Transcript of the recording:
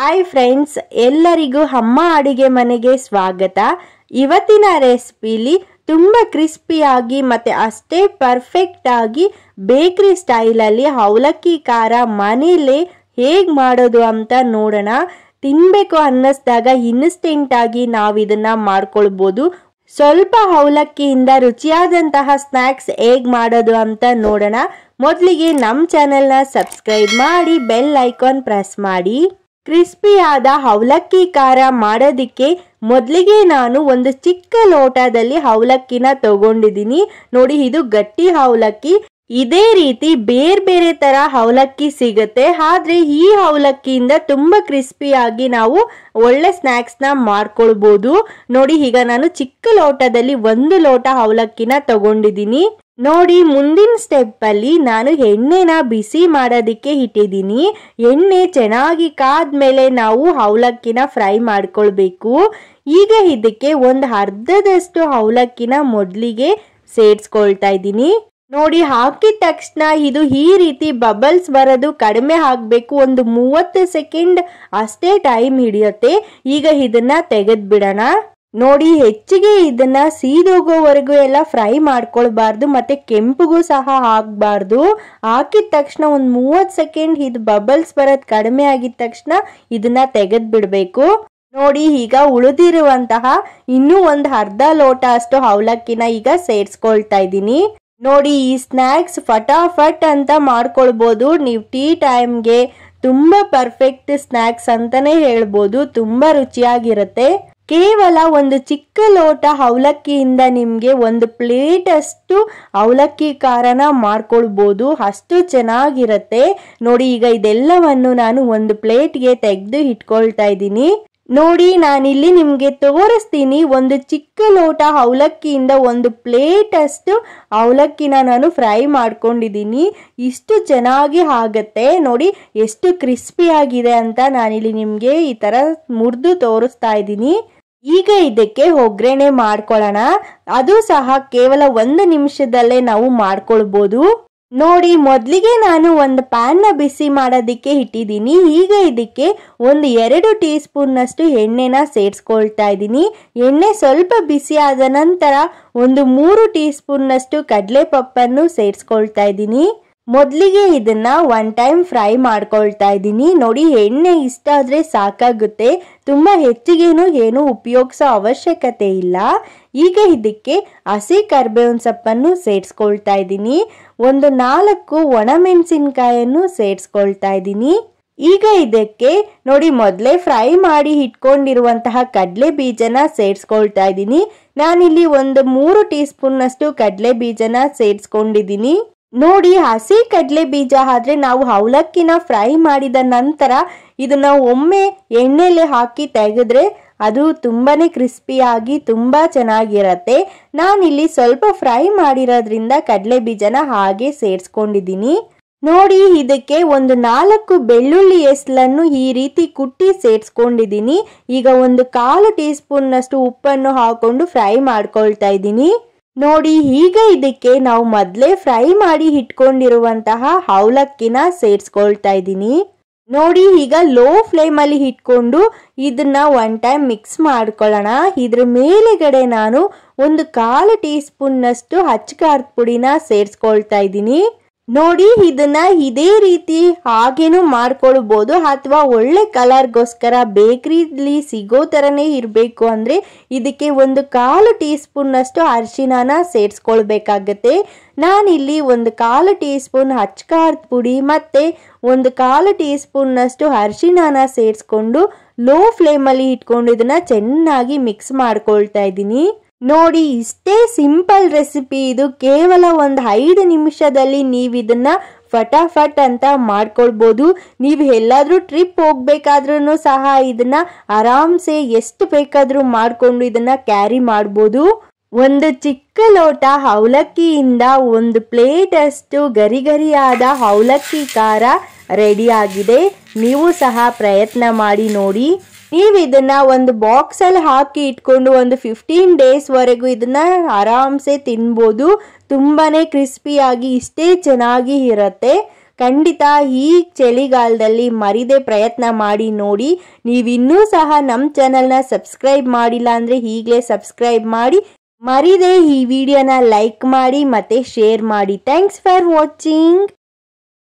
hi friends ಎಲ್ಲರಿಗೂ ಅಮ್ಮ ಅಡುಗೆ ಮನೆಗೆ ಸ್ವಾಗತ ಇವತ್ತಿನ ರೆಸಿಪಿಲಿ ತುಂಬ ಕ್ರಿಸ್ಪಿಯಾಗಿ ಮತ್ತು ಅಷ್ಟೇ ಪರ್ಫೆಕ್ಟಾಗಿ ಬೇಕ್ರಿ ಸ್ಟೈಲಲ್ಲಿ ಅವಲಕ್ಕಿ ಖಾರ ಮನೇಲಿ ಹೇಗೆ ಮಾಡೋದು ಅಂತ ನೋಡೋಣ ತಿನ್ನಬೇಕು ಅನ್ನಿಸ್ದಾಗ ಇನ್ಸ್ಟೆಂಟಾಗಿ ನಾವು ಇದನ್ನು ಮಾಡ್ಕೊಳ್ಬೋದು ಸ್ವಲ್ಪ ಅವಲಕ್ಕಿಯಿಂದ ರುಚಿಯಾದಂತಹ ಸ್ನ್ಯಾಕ್ಸ್ ಹೇಗೆ ಮಾಡೋದು ಅಂತ ನೋಡೋಣ ಮೊದಲಿಗೆ ನಮ್ಮ ಚಾನೆಲ್ನ ಸಬ್ಸ್ಕ್ರೈಬ್ ಮಾಡಿ ಬೆಲ್ ಐಕಾನ್ ಪ್ರೆಸ್ ಮಾಡಿ ಕ್ರಿಸ್ಪಿಯಾದ ಅವಲಕ್ಕಿ ಖಾರ ಮಾಡೋದಕ್ಕೆ ಮೊದಲಿಗೆ ನಾನು ಒಂದು ಚಿಕ್ಕ ಲೋಟದಲ್ಲಿ ಅವಲಕ್ಕಿನ ತಗೊಂಡಿದ್ದೀನಿ ನೋಡಿ ಇದು ಗಟ್ಟಿ ಅವಲಕ್ಕಿ ಇದೇ ರೀತಿ ಬೇರೆ ಬೇರೆ ತರ ಅವಲಕ್ಕಿ ಸಿಗುತ್ತೆ ಆದ್ರೆ ಈ ಅವಲಕ್ಕಿಯಿಂದ ತುಂಬಾ ಕ್ರಿಸ್ಪಿಯಾಗಿ ನಾವು ಒಳ್ಳೆ ನ ಮಾಡ್ಕೊಳ್ಬೋದು ನೋಡಿ ಈಗ ನಾನು ಚಿಕ್ಕ ಲೋಟದಲ್ಲಿ ಒಂದು ಲೋಟ ಅವಲಕ್ಕಿನ ತಗೊಂಡಿದ್ದೀನಿ ನೋಡಿ ಮುಂದಿನ ಸ್ಟೆಪ್ಪಲ್ಲಿ ನಾನು ಎಣ್ಣೆನ ಬಿಸಿ ಮಾಡೋದಕ್ಕೆ ಇಟ್ಟಿದ್ದೀನಿ ಎಣ್ಣೆ ಚೆನ್ನಾಗಿ ಕಾದ ಮೇಲೆ ನಾವು ಅವಲಕ್ಕಿನ ಫ್ರೈ ಮಾಡ್ಕೊಳ್ಬೇಕು ಈಗ ಇದಕ್ಕೆ ಒಂದು ಅರ್ಧದಷ್ಟು ಅವಲಕ್ಕಿನ ಮೊದಲಿಗೆ ಸೇರಿಸ್ಕೊಳ್ತಾ ಇದ್ದೀನಿ ನೋಡಿ ಹಾಕಿದ ತಕ್ಷಣ ಇದು ಈ ರೀತಿ ಬಬಲ್ಸ್ ಬರೋದು ಕಡಿಮೆ ಆಗಬೇಕು ಒಂದು ಮೂವತ್ತು ಸೆಕೆಂಡ್ ಅಷ್ಟೇ ಟೈಮ್ ಹಿಡಿಯುತ್ತೆ ಈಗ ಇದನ್ನು ತೆಗೆದ್ಬಿಡೋಣ ನೋಡಿ ಹೆಚ್ಚಿಗೆ ಇದನ್ನ ಸೀದೋಗೋವರೆಗೂ ಎಲ್ಲ ಫ್ರೈ ಮಾಡ್ಕೊಳ್ಬಾರ್ದು ಮತ್ತೆ ಕೆಂಪುಗೂ ಸಹ ಹಾಕಬಾರ್ದು ಹಾಕಿದ ತಕ್ಷಣ ಒಂದು ಮೂವತ್ತು ಸೆಕೆಂಡ್ ಇದು ಬಬಲ್ಸ್ ಬರೋದು ಕಡಿಮೆ ಆಗಿದ ತಕ್ಷಣ ಇದನ್ನ ತೆಗೆದು ಬಿಡಬೇಕು ನೋಡಿ ಈಗ ಉಳಿದಿರುವಂತಹ ಇನ್ನೂ ಒಂದು ಅರ್ಧ ಲೋಟ ಅಷ್ಟು ಅವಲಕ್ಕಿನ ಈಗ ಸೇರ್ಸ್ಕೊಳ್ತಾ ಇದ್ದೀನಿ ನೋಡಿ ಈ ಸ್ನ್ಯಾಕ್ಸ್ ಫಟಾಫಟ್ ಅಂತ ಮಾಡ್ಕೊಳ್ಬೋದು ನೀವು ಟೀ ಟೈಮ್ಗೆ ತುಂಬ ಪರ್ಫೆಕ್ಟ್ ಸ್ನ್ಯಾಕ್ಸ್ ಅಂತಲೇ ಹೇಳ್ಬೋದು ತುಂಬ ರುಚಿಯಾಗಿರುತ್ತೆ ಕೇವಲ ಒಂದು ಚಿಕ್ಕ ಲೋಟ ಅವಲಕ್ಕಿಯಿಂದ ನಿಮಗೆ ಒಂದು ಪ್ಲೇಟಷ್ಟು ಅವಲಕ್ಕಿ ಕಾರನ ಮಾಡ್ಕೊಳ್ಬೋದು ಅಷ್ಟು ಚೆನ್ನಾಗಿರುತ್ತೆ ನೋಡಿ ಈಗ ಇದೆಲ್ಲವನ್ನು ನಾನು ಒಂದು ಪ್ಲೇಟ್ಗೆ ತೆಗೆದು ಇಟ್ಕೊಳ್ತಾ ಇದ್ದೀನಿ ನೋಡಿ ನಾನಿಲ್ಲಿ ನಿಮಗೆ ತೋರಿಸ್ತೀನಿ ಒಂದು ಚಿಕ್ಕ ಲೋಟ ಅವಲಕ್ಕಿಯಿಂದ ಒಂದು ಪ್ಲೇಟಷ್ಟು ಅವಲಕ್ಕಿನ ನಾನು ಫ್ರೈ ಮಾಡ್ಕೊಂಡಿದ್ದೀನಿ ಇಷ್ಟು ಚೆನ್ನಾಗಿ ಆಗುತ್ತೆ ನೋಡಿ ಎಷ್ಟು ಕ್ರಿಸ್ಪಿಯಾಗಿದೆ ಅಂತ ನಾನಿಲ್ಲಿ ನಿಮಗೆ ಈ ಥರ ಮುರಿದು ತೋರಿಸ್ತಾ ಇದ್ದೀನಿ ಈಗ ಇದಕ್ಕೆ ಒಗ್ಗರಣೆ ಮಾಡ್ಕೊಳ್ಳೋಣ ಅದು ಸಹ ಕೇವಲ ಒಂದು ನಿಮಿಷದಲ್ಲೇ ನಾವು ಮಾಡ್ಕೊಳ್ಬೋದು ನೋಡಿ ಮೊದಲಿಗೆ ನಾನು ಒಂದು ಪ್ಯಾನ್ನ ಬಿಸಿ ಮಾಡೋದಕ್ಕೆ ಇಟ್ಟಿದ್ದೀನಿ ಈಗ ಇದಕ್ಕೆ ಒಂದು ಎರಡು ಟೀ ಸ್ಪೂನ್ನಷ್ಟು ಎಣ್ಣೆನ ಸೇರಿಸ್ಕೊಳ್ತಾ ಇದ್ದೀನಿ ಎಣ್ಣೆ ಸ್ವಲ್ಪ ಬಿಸಿ ಆದ ನಂತರ ಒಂದು ಮೂರು ಟೀ ಸ್ಪೂನ್ನಷ್ಟು ಪಪ್ಪನ್ನು ಸೇರಿಸ್ಕೊಳ್ತಾ ಇದ್ದೀನಿ ಮೊದಲಿಗೆ ಇದನ್ನ ಒನ್ ಟೈಮ್ ಫ್ರೈ ಮಾಡ್ಕೊಳ್ತಾ ಇದ್ದೀನಿ ನೋಡಿ ಎಣ್ಣೆ ಇಷ್ಟ ಆದರೆ ಸಾಕಾಗುತ್ತೆ ತುಂಬ ಹೆಚ್ಚಿಗೇನು ಏನು ಉಪಯೋಗಿಸೋ ಅವಶ್ಯಕತೆ ಇಲ್ಲ ಈಗ ಇದಕ್ಕೆ ಹಸಿ ಕರ್ಬೇವಿನ ಸೊಪ್ಪನ್ನು ಸೇರಿಸ್ಕೊಳ್ತಾ ಇದ್ದೀನಿ ಒಂದು ನಾಲ್ಕು ಮೆಣಸಿನಕಾಯನ್ನು ಸೇರಿಸ್ಕೊಳ್ತಾ ಇದ್ದೀನಿ ಈಗ ಇದಕ್ಕೆ ನೋಡಿ ಮೊದಲೇ ಫ್ರೈ ಮಾಡಿ ಇಟ್ಕೊಂಡಿರುವಂತಹ ಕಡಲೆ ಬೀಜನ ಸೇರಿಸ್ಕೊಳ್ತಾ ಇದ್ದೀನಿ ನಾನಿಲ್ಲಿ ಒಂದು ಮೂರು ಟೀ ಸ್ಪೂನ್ನಷ್ಟು ಕಡಲೆ ಬೀಜನ ಸೇರಿಸ್ಕೊಂಡಿದ್ದೀನಿ ನೋಡಿ ಹಸಿ ಕಡಲೆ ಬೀಜ ಆದರೆ ನಾವು ಅವಲಕ್ಕಿನ ಫ್ರೈ ಮಾಡಿದ ನಂತರ ಇದನ್ನ ಒಮ್ಮೆ ಎಣ್ಣೆಯಲ್ಲಿ ಹಾಕಿ ತೆಗೆದ್ರೆ ಅದು ತುಂಬಾ ಕ್ರಿಸ್ಪಿಯಾಗಿ ತುಂಬ ಚೆನ್ನಾಗಿರತ್ತೆ ನಾನಿಲ್ಲಿ ಸ್ವಲ್ಪ ಫ್ರೈ ಮಾಡಿರೋದ್ರಿಂದ ಕಡಲೆ ಬೀಜನ ಹಾಗೆ ಸೇರಿಸ್ಕೊಂಡಿದ್ದೀನಿ ನೋಡಿ ಇದಕ್ಕೆ ಒಂದು ನಾಲ್ಕು ಬೆಳ್ಳುಳ್ಳಿ ಎಸ್ಲನ್ನು ಈ ರೀತಿ ಕುಟ್ಟಿ ಸೇರಿಸ್ಕೊಂಡಿದ್ದೀನಿ ಈಗ ಒಂದು ಕಾಲು ಟೀ ಸ್ಪೂನ್ನಷ್ಟು ಉಪ್ಪನ್ನು ಹಾಕೊಂಡು ಫ್ರೈ ಮಾಡ್ಕೊಳ್ತಾ ಇದ್ದೀನಿ ನೋಡಿ ಈಗ ಇದಕ್ಕೆ ನಾವು ಮೊದಲೇ ಫ್ರೈ ಮಾಡಿ ಇಟ್ಕೊಂಡಿರುವಂತಹ ಅವಲಕ್ಕಿನ ಸೇರಿಸ್ಕೊಳ್ತಾ ಇದ್ದೀನಿ ನೋಡಿ ಈಗ ಲೋ ಫ್ಲೇಮಲ್ಲಿ ಇಟ್ಕೊಂಡು ಇದನ್ನ ಒನ್ ಟೈಮ್ ಮಿಕ್ಸ್ ಮಾಡ್ಕೊಳ್ಳೋಣ ಇದ್ರ ಮೇಲೆಗಡೆ ನಾನು ಒಂದು ಕಾಲು ಟೀ ಸ್ಪೂನ್ನಷ್ಟು ಅಚ್ಚಕಾರದ ಪುಡಿನ ಸೇರಿಸ್ಕೊಳ್ತಾ ಇದ್ದೀನಿ ನೋಡಿ ಇದನ್ನ ಇದೇ ರೀತಿ ಹಾಗೇನೂ ಮಾಡ್ಕೊಳ್ಬೋದು ಅಥವಾ ಒಳ್ಳೆ ಕಲರ್ಗೋಸ್ಕರ ಬೇಕ್ರಿಲಿ ಸಿಗೋ ಥರನೇ ಇರಬೇಕು ಅಂದರೆ ಇದಕ್ಕೆ ಒಂದು ಕಾಲು ಟೀ ಸ್ಪೂನ್ನಷ್ಟು ಅರಿಶಿಣನ ಸೇರಿಸ್ಕೊಳ್ಬೇಕಾಗತ್ತೆ ನಾನಿಲ್ಲಿ ಒಂದು ಕಾಲು ಟೀ ಸ್ಪೂನ್ ಹಚ್ಕಾರದ ಪುಡಿ ಮತ್ತು ಒಂದು ಕಾಲು ಟೀ ಸ್ಪೂನ್ನಷ್ಟು ಅರ್ಶಿಣಾನ ಸೇರಿಸ್ಕೊಂಡು ಲೋ ಫ್ಲೇಮಲ್ಲಿ ಇಟ್ಕೊಂಡು ಇದನ್ನು ಚೆನ್ನಾಗಿ ಮಿಕ್ಸ್ ಮಾಡ್ಕೊಳ್ತಾ ಇದ್ದೀನಿ ನೋಡಿ ಇಷ್ಟೇ ಸಿಂಪಲ್ ರೆಸಿಪಿ ಇದು ಕೇವಲ ಒಂದು ಐದು ನಿಮಿಷದಲ್ಲಿ ನೀವು ಇದನ್ನ ಫಟಾಫಟ್ ಅಂತ ಮಾಡ್ಕೊಳ್ಬೋದು ನೀವು ಎಲ್ಲಾದರೂ ಟ್ರಿಪ್ ಹೋಗಬೇಕಾದ್ರೂ ಸಹ ಇದನ್ನ ಆರಾಮ್ಸೆ ಎಷ್ಟು ಬೇಕಾದರೂ ಮಾಡಿಕೊಂಡು ಇದನ್ನ ಕ್ಯಾರಿ ಮಾಡ್ಬೋದು ಒಂದು ಚಿಕ್ಕ ಲೋಟ ಅವಲಕ್ಕಿಯಿಂದ ಒಂದು ಪ್ಲೇಟ್ ಅಷ್ಟು ಗರಿ ಗರಿಯಾದ ಅವಲಕ್ಕಿ ಖಾರ ರೆಡಿ ಆಗಿದೆ ನೀವು ಸಹ ಪ್ರಯತ್ನ ಮಾಡಿ ನೋಡಿ ನೀವು ಇದನ್ನ ಒಂದು ಬಾಕ್ಸ್ ಅಲ್ಲಿ ಹಾಕಿ ಇಟ್ಕೊಂಡು ಒಂದು ಫಿಫ್ಟೀನ್ ಡೇಸ್ ವರೆಗೂ ಇದನ್ನ ಆರಾಮ್ಸೆ ತಿನ್ಬೋದು ತುಂಬಾನೇ ಕ್ರಿಸ್ಪಿಯಾಗಿ ಇಷ್ಟೇ ಚೆನ್ನಾಗಿ ಇರುತ್ತೆ ಖಂಡಿತ ಈ ಚಳಿಗಾಲದಲ್ಲಿ ಮರಿದೆ ಪ್ರಯತ್ನ ಮಾಡಿ ನೋಡಿ ನೀವಿನ್ನೂ ಸಹ ನಮ್ಮ ಚಾನಲ್ನ ಸಬ್ಸ್ಕ್ರೈಬ್ ಮಾಡಿಲ್ಲ ಅಂದರೆ ಈಗಲೇ ಸಬ್ಸ್ಕ್ರೈಬ್ ಮಾಡಿ ಮರಿದೆ ಈ ವಿಡಿಯೋನ ಲೈಕ್ ಮಾಡಿ ಮತ್ತೆ ಶೇರ್ ಮಾಡಿ ಥ್ಯಾಂಕ್ಸ್ ಫಾರ್ ವಾಚಿಂಗ್